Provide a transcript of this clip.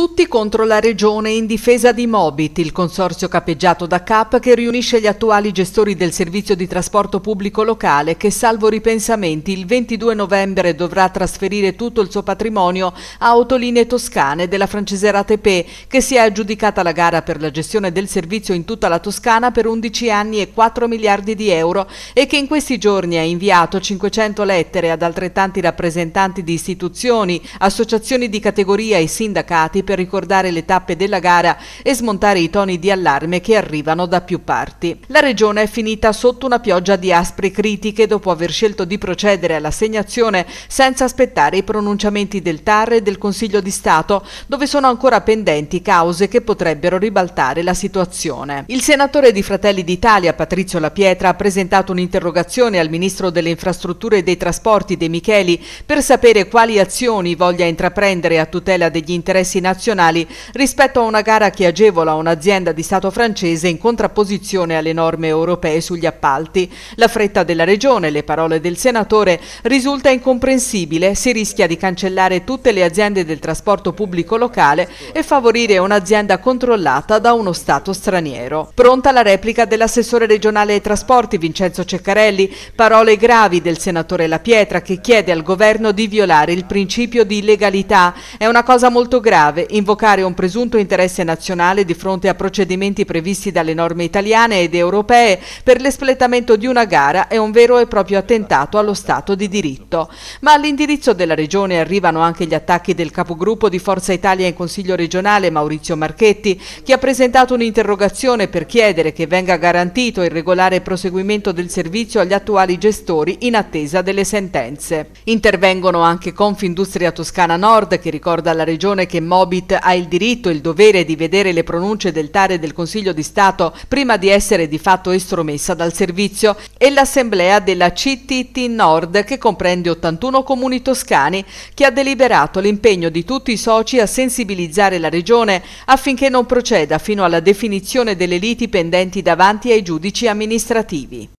Tutti contro la Regione in difesa di Mobit, il consorzio capeggiato da CAP che riunisce gli attuali gestori del servizio di trasporto pubblico locale che, salvo ripensamenti, il 22 novembre dovrà trasferire tutto il suo patrimonio a Autolinee Toscane della francesera Tepe, che si è aggiudicata la gara per la gestione del servizio in tutta la Toscana per 11 anni e 4 miliardi di euro e che in questi giorni ha inviato 500 lettere ad altrettanti rappresentanti di istituzioni, associazioni di categoria e sindacati per ricordare le tappe della gara e smontare i toni di allarme che arrivano da più parti. La regione è finita sotto una pioggia di aspre critiche dopo aver scelto di procedere all'assegnazione senza aspettare i pronunciamenti del TAR e del Consiglio di Stato, dove sono ancora pendenti cause che potrebbero ribaltare la situazione. Il senatore di Fratelli d'Italia, Patrizio La Pietra, ha presentato un'interrogazione al ministro delle Infrastrutture e dei Trasporti De Micheli per sapere quali azioni voglia intraprendere a tutela degli interessi nazionali nazionali rispetto a una gara che agevola un'azienda di Stato francese in contrapposizione alle norme europee sugli appalti. La fretta della Regione, le parole del Senatore, risulta incomprensibile, si rischia di cancellare tutte le aziende del trasporto pubblico locale e favorire un'azienda controllata da uno Stato straniero. Pronta la replica dell'assessore regionale ai trasporti Vincenzo Ceccarelli, parole gravi del senatore La Pietra che chiede al governo di violare il principio di legalità. È una cosa molto grave grave invocare un presunto interesse nazionale di fronte a procedimenti previsti dalle norme italiane ed europee per l'espletamento di una gara è un vero e proprio attentato allo Stato di diritto. Ma all'indirizzo della Regione arrivano anche gli attacchi del capogruppo di Forza Italia in Consiglio regionale Maurizio Marchetti, che ha presentato un'interrogazione per chiedere che venga garantito il regolare proseguimento del servizio agli attuali gestori in attesa delle sentenze. Intervengono anche Confindustria Toscana Nord, che ricorda alla Regione che mobili Hobbit ha il diritto e il dovere di vedere le pronunce del TAR e del Consiglio di Stato prima di essere di fatto estromessa dal servizio e l'assemblea della CTT Nord che comprende 81 comuni toscani che ha deliberato l'impegno di tutti i soci a sensibilizzare la regione affinché non proceda fino alla definizione delle liti pendenti davanti ai giudici amministrativi.